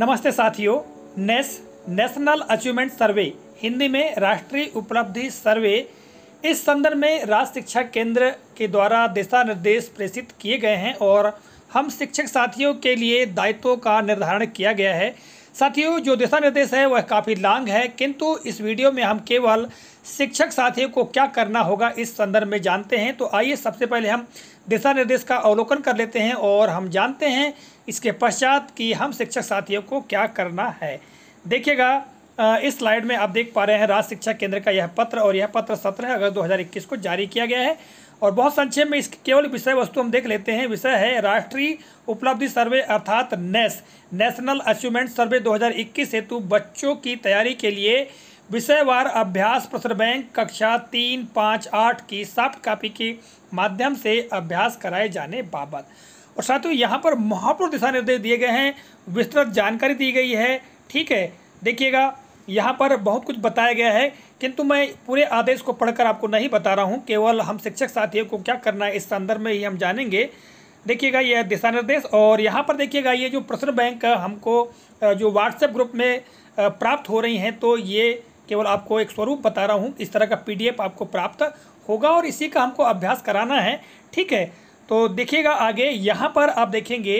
नमस्ते साथियों नेस नेशनल अचीवमेंट सर्वे हिंदी में राष्ट्रीय उपलब्धि सर्वे इस संदर्भ में राज्य शिक्षा केंद्र के द्वारा दिशा निर्देश प्रेषित किए गए हैं और हम शिक्षक साथियों के लिए दायित्वों का निर्धारण किया गया है साथियों जो दिशा निर्देश है वह काफ़ी लांग है किंतु इस वीडियो में हम केवल शिक्षक साथियों को क्या करना होगा इस संदर्भ में जानते हैं तो आइए सबसे पहले हम दिशा निर्देश का अवलोकन कर लेते हैं और हम जानते हैं इसके पश्चात कि हम शिक्षक साथियों को क्या करना है देखिएगा इस स्लाइड में आप देख पा रहे हैं राज्य शिक्षा केंद्र का यह पत्र और यह पत्र सत्रह अगस्त 2021 को जारी किया गया है और बहुत संक्षेप में इस केवल विषय वस्तु हम देख लेते हैं विषय है राष्ट्रीय उपलब्धि सर्वे अर्थात नेस नेशनल अचीवमेंट सर्वे 2021 हेतु बच्चों की तैयारी के लिए विषयवार अभ्यास प्रसर बैंक कक्षा तीन पाँच आठ की सॉफ्ट कॉपी के माध्यम से अभ्यास कराए जाने बाबत और साथियों यहाँ पर महापुरुष दिशा निर्देश दिए गए हैं विस्तृत जानकारी दी गई है ठीक है देखिएगा यहाँ पर बहुत कुछ बताया गया है किंतु मैं पूरे आदेश को पढ़कर आपको नहीं बता रहा हूँ केवल हम शिक्षक साथियों को क्या करना है इस संदर्भ में ही हम जानेंगे देखिएगा यह दिशा निर्देश और यहाँ पर देखिएगा ये जो प्रश्न बैंक हमको जो व्हाट्सएप ग्रुप में प्राप्त हो रही हैं तो ये केवल आपको एक स्वरूप बता रहा हूँ इस तरह का पीडीएफ आपको प्राप्त होगा और इसी का हमको अभ्यास कराना है ठीक है तो देखिएगा आगे यहाँ पर आप देखेंगे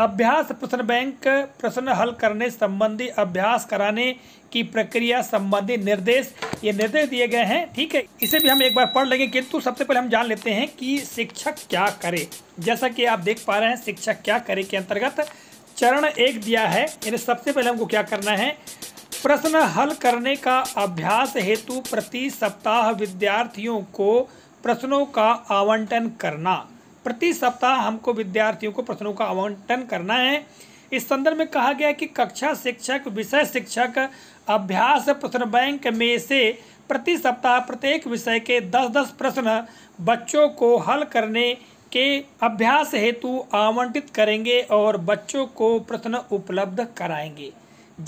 अभ्यास प्रश्न बैंक प्रश्न हल करने संबंधी अभ्यास कराने की प्रक्रिया संबंधी निर्देश ये निर्देश दिए गए हैं ठीक है इसे भी हम एक बार पढ़ लेंगे किंतु सबसे पहले हम जान लेते हैं कि शिक्षक क्या करे जैसा कि आप देख पा रहे हैं शिक्षक क्या करे के अंतर्गत चरण एक दिया है यानी सबसे पहले हमको क्या करना है प्रश्न हल करने का अभ्यास हेतु प्रति सप्ताह विद्यार्थियों को प्रश्नों का आवंटन करना प्रति सप्ताह हमको विद्यार्थियों को प्रश्नों का आवंटन करना है इस संदर्भ में कहा गया कि कक्षा शिक्षक विषय शिक्षक अभ्यास प्रश्न बैंक में से प्रति सप्ताह प्रत्येक विषय के दस दस प्रश्न बच्चों को हल करने के अभ्यास हेतु आवंटित करेंगे और बच्चों को प्रश्न उपलब्ध कराएंगे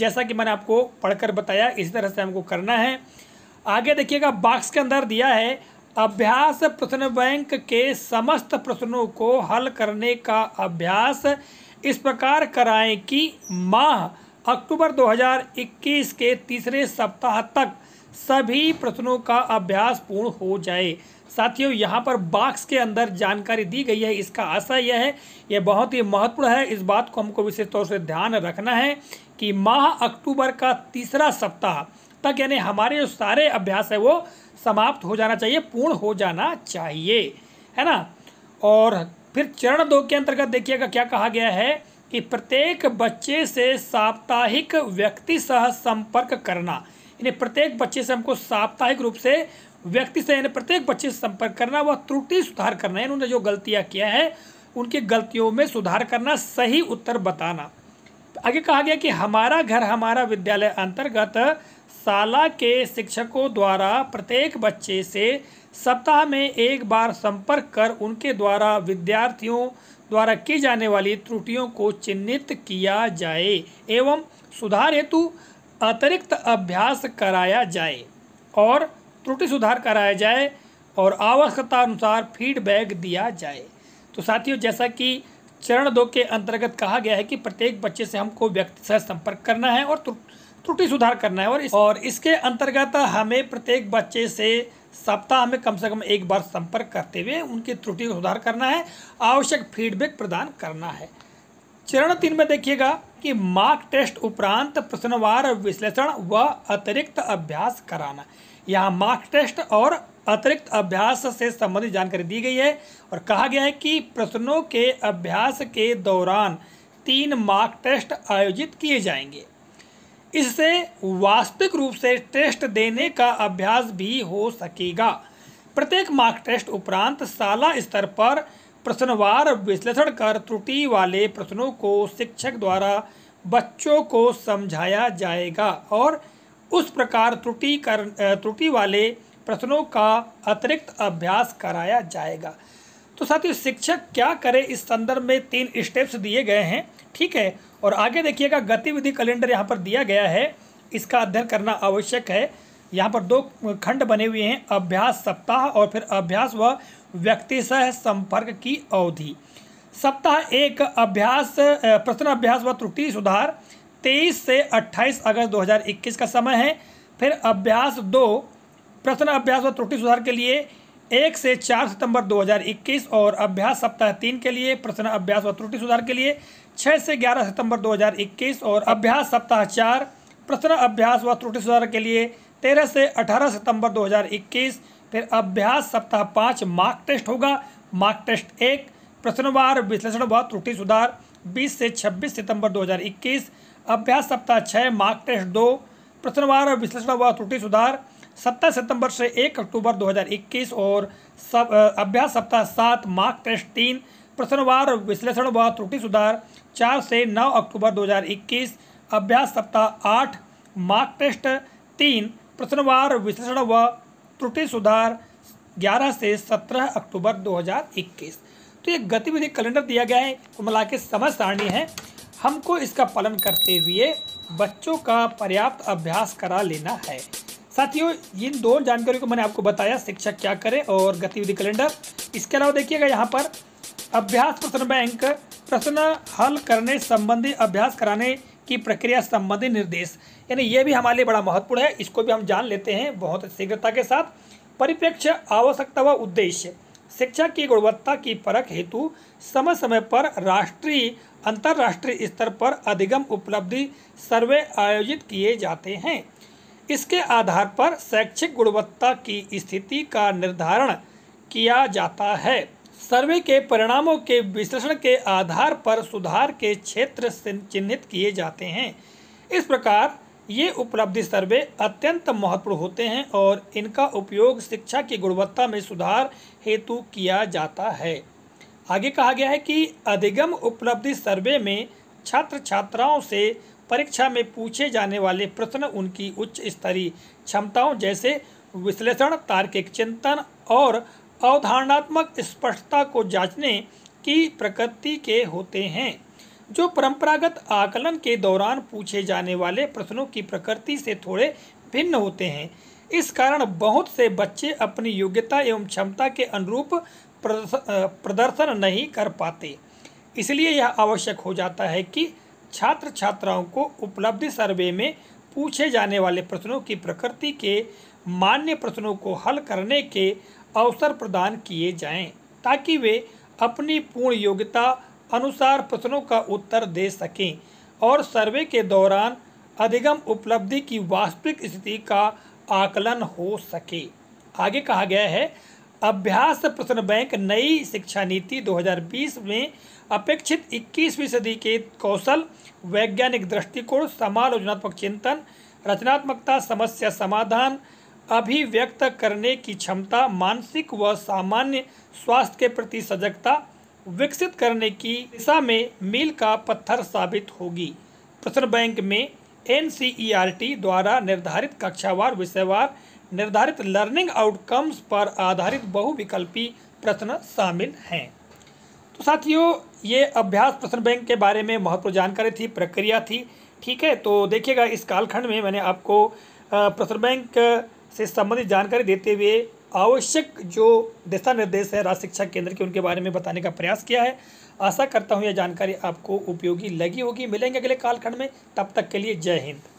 जैसा कि मैंने आपको पढ़कर बताया इसी तरह से हमको करना है आगे देखिएगा बॉक्स के अंदर दिया है अभ्यास प्रश्न बैंक के समस्त प्रश्नों को हल करने का अभ्यास इस प्रकार कराएं कि माह अक्टूबर 2021 के तीसरे सप्ताह तक सभी प्रश्नों का अभ्यास पूर्ण हो जाए साथियों यहाँ पर बॉक्स के अंदर जानकारी दी गई है इसका आशा यह है यह बहुत ही महत्वपूर्ण है इस बात को हमको विशेष तौर से ध्यान रखना है कि माह अक्टूबर का तीसरा सप्ताह तक यानी हमारे जो सारे अभ्यास है वो समाप्त हो जाना चाहिए पूर्ण हो जाना चाहिए है ना और फिर चरण दो के अंतर्गत देखिएगा क्या कहा गया है कि प्रत्येक बच्चे से साप्ताहिक व्यक्ति सह संपर्क करना यानी प्रत्येक बच्चे से हमको साप्ताहिक रूप से व्यक्ति से यानी प्रत्येक बच्चे से संपर्क करना व त्रुटि सुधार करना है उन्होंने जो गलतियाँ किया है उनकी गलतियों में सुधार करना सही उत्तर बताना आगे कहा गया कि हमारा घर हमारा विद्यालय अंतर्गत शाला के शिक्षकों द्वारा प्रत्येक बच्चे से सप्ताह में एक बार संपर्क कर उनके द्वारा विद्यार्थियों द्वारा की जाने वाली त्रुटियों को चिन्हित किया जाए एवं सुधार हेतु अतिरिक्त अभ्यास कराया जाए और त्रुटि सुधार कराया जाए और आवश्यकता अनुसार फीडबैक दिया जाए तो साथियों जैसा कि चरण दो के अंतर्गत कहा गया है कि प्रत्येक बच्चे से हमको व्यक्ति से संपर्क करना है और त्रुटि सुधार करना है और इस, और इसके अंतर्गत हमें प्रत्येक बच्चे से सप्ताह में कम से कम एक बार संपर्क करते हुए उनकी त्रुटि सुधार करना है आवश्यक फीडबैक प्रदान करना है चरण तीन में देखिएगा कि मार्क टेस्ट उपरांत प्रश्नवार विश्लेषण व अतिरिक्त अभ्यास कराना यहाँ मार्क टेस्ट और अतिरिक्त अभ्यास से संबंधित जानकारी दी गई है और कहा गया है कि प्रश्नों के अभ्यास के दौरान तीन मार्क टेस्ट आयोजित किए जाएंगे इससे वास्तविक रूप से टेस्ट देने का अभ्यास भी हो सकेगा प्रत्येक मार्क टेस्ट उपरांत शाला स्तर पर प्रश्नवार विश्लेषण कर त्रुटि वाले प्रश्नों को शिक्षक द्वारा बच्चों को समझाया जाएगा और उस प्रकार त्रुटि कर त्रुटि वाले प्रश्नों का अतिरिक्त अभ्यास कराया जाएगा तो साथियों शिक्षक क्या करे इस संदर्भ में तीन स्टेप्स दिए गए हैं ठीक है और आगे देखिएगा गतिविधि कैलेंडर यहाँ पर दिया गया है इसका अध्ययन करना आवश्यक है यहाँ पर दो खंड बने हुए हैं अभ्यास सप्ताह और फिर अभ्यास व व्यक्ति सह संपर्क की अवधि सप्ताह एक अभ्यास प्रश्न अभ्यास व त्रुटि सुधार 23 से 28 अगस्त 2021 का समय है फिर अभ्यास दो प्रश्न अभ्यास व त्रुटि सुधार के लिए एक से चार सितंबर 2021 और अभ्यास सप्ताह तीन के लिए प्रश्न अभ्यास व त्रुटि सुधार के लिए छः से ग्यारह सितंबर 2021 और अभ्यास सप्ताह चार प्रश्न अभ्यास व त्रुटि सुधार के लिए तेरह से अठारह सितंबर 2021 फिर अभ्यास सप्ताह पाँच मार्क टेस्ट होगा मार्क टेस्ट एक प्रश्नवार विश्लेषण व त्रुटि सुधार बीस से छब्बीस सितंबर दो अभ्यास सप्ताह छः मार्क टेस्ट दो प्रश्नवार विश्लेषण व त्रुटि सुधार सत्ताईस सितंबर से एक अक्टूबर 2021 और सब अभ्यास सप्ताह सात मार्क टेस्ट तीन प्रश्नवार विश्लेषण व त्रुटि सुधार चार से नौ अक्टूबर 2021 अभ्यास सप्ताह आठ मार्क टेस्ट तीन प्रश्नवार विश्लेषण व त्रुटि सुधार ग्यारह से सत्रह अक्टूबर 2021 तो ये गतिविधि कैलेंडर दिया गया है मिला के समझ सारणी है हमको इसका पालन करते हुए बच्चों का पर्याप्त अभ्यास करा लेना है साथियों इन दो जानकारियों को मैंने आपको बताया शिक्षक क्या करे और गतिविधि कैलेंडर इसके अलावा देखिएगा यहाँ पर अभ्यास प्रश्न बैंक प्रश्न हल करने संबंधी अभ्यास कराने की प्रक्रिया संबंधी निर्देश यानी ये भी हमारे लिए बड़ा महत्वपूर्ण है इसको भी हम जान लेते हैं बहुत शीघ्रता के साथ परिप्रेक्ष्य आवश्यकता व उद्देश्य शिक्षा की गुणवत्ता की परख हेतु समय समय पर राष्ट्रीय अंतर्राष्ट्रीय स्तर पर अधिगम उपलब्धि सर्वे आयोजित किए जाते हैं इसके आधार पर शैक्षिक गुणवत्ता की स्थिति का निर्धारण किया जाता है सर्वे के परिणामों के विश्लेषण के आधार पर सुधार के क्षेत्र चिन्हित किए जाते हैं इस प्रकार ये उपलब्धि सर्वे अत्यंत महत्वपूर्ण होते हैं और इनका उपयोग शिक्षा की गुणवत्ता में सुधार हेतु किया जाता है आगे कहा गया है कि अधिगम उपलब्धि सर्वे में छात्र छात्राओं से परीक्षा में पूछे जाने वाले प्रश्न उनकी उच्च स्तरीय क्षमताओं जैसे विश्लेषण तार्किक चिंतन और अवधारणात्मक स्पष्टता को जांचने की प्रकृति के होते हैं जो परंपरागत आकलन के दौरान पूछे जाने वाले प्रश्नों की प्रकृति से थोड़े भिन्न होते हैं इस कारण बहुत से बच्चे अपनी योग्यता एवं क्षमता के अनुरूप प्रदर्शन नहीं कर पाते इसलिए यह आवश्यक हो जाता है कि छात्र छात्राओं को उपलब्धि सर्वे में पूछे जाने वाले प्रश्नों की प्रकृति के मान्य प्रश्नों को हल करने के अवसर प्रदान किए जाएं ताकि वे अपनी पूर्ण योग्यता अनुसार प्रश्नों का उत्तर दे सकें और सर्वे के दौरान अधिगम उपलब्धि की वास्तविक स्थिति का आकलन हो सके आगे कहा गया है अभ्यास प्रश्न बैंक नई शिक्षा नीति 2020 में अपेक्षित 21वीं सदी के कौशल वैज्ञानिक दृष्टिकोण समालोचनात्मक चिंतन रचनात्मकता समस्या समाधान अभिव्यक्त करने की क्षमता मानसिक व सामान्य स्वास्थ्य के प्रति सजगता विकसित करने की दिशा में मील का पत्थर साबित होगी प्रश्न बैंक में एन e द्वारा निर्धारित कक्षावार विषयवार निर्धारित लर्निंग आउटकम्स पर आधारित बहुविकल्पी प्रश्न शामिल हैं तो साथियों ये अभ्यास प्रश्न बैंक के बारे में महत्वपूर्ण जानकारी थी प्रक्रिया थी ठीक है तो देखिएगा इस कालखंड में मैंने आपको प्रश्न बैंक से संबंधित जानकारी देते हुए आवश्यक जो दिशा निर्देश है राज्य शिक्षा केंद्र के उनके बारे में बताने का प्रयास किया है आशा करता हूँ यह जानकारी आपको उपयोगी लगी होगी मिलेंगे अगले कालखंड में तब तक के लिए जय हिंद